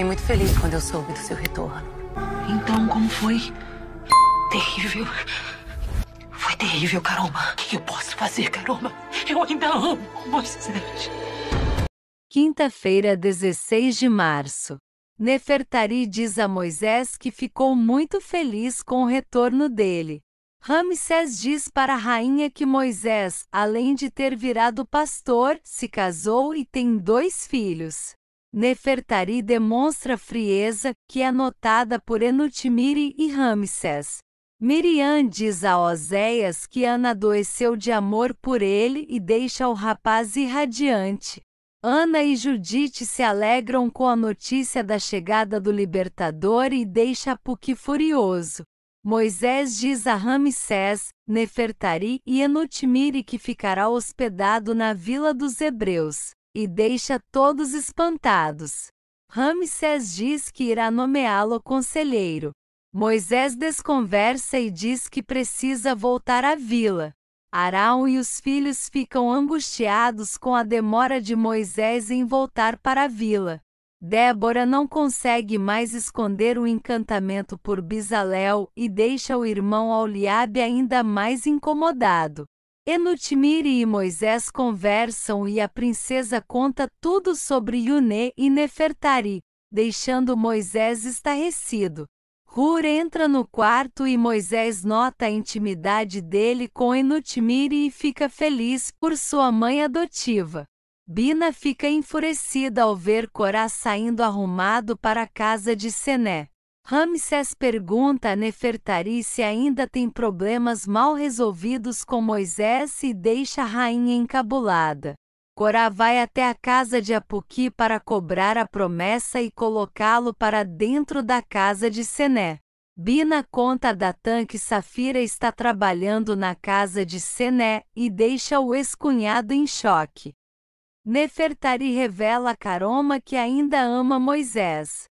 Fiquei muito feliz quando eu soube do seu retorno. Então, como foi? Terrível. Foi terrível, Caroma. O que eu posso fazer, Caroma? Eu ainda amo Moisés. Quinta-feira, 16 de março. Nefertari diz a Moisés que ficou muito feliz com o retorno dele. Ramsés diz para a rainha que Moisés, além de ter virado pastor, se casou e tem dois filhos. Nefertari demonstra frieza que é notada por Enutmiri e Ramsés. Miriam diz a Oséias que Ana adoeceu de amor por ele e deixa o rapaz irradiante. Ana e Judite se alegram com a notícia da chegada do libertador e deixa Puki furioso. Moisés diz a Ramsés, Nefertari e Enutmiri que ficará hospedado na vila dos Hebreus e deixa todos espantados. Ramsés diz que irá nomeá-lo conselheiro. Moisés desconversa e diz que precisa voltar à vila. Arão e os filhos ficam angustiados com a demora de Moisés em voltar para a vila. Débora não consegue mais esconder o encantamento por Bisalel e deixa o irmão Auliabe ainda mais incomodado. Enutimire e Moisés conversam e a princesa conta tudo sobre Yuné e Nefertari, deixando Moisés estarrecido. Hur entra no quarto e Moisés nota a intimidade dele com Enutimire e fica feliz por sua mãe adotiva. Bina fica enfurecida ao ver Corá saindo arrumado para a casa de Sené. Ramsés pergunta a Nefertari se ainda tem problemas mal resolvidos com Moisés e deixa a rainha encabulada. Corá vai até a casa de Apuqui para cobrar a promessa e colocá-lo para dentro da casa de Sené. Bina conta a Datan que Safira está trabalhando na casa de Sené e deixa o ex-cunhado em choque. Nefertari revela a Caroma que ainda ama Moisés.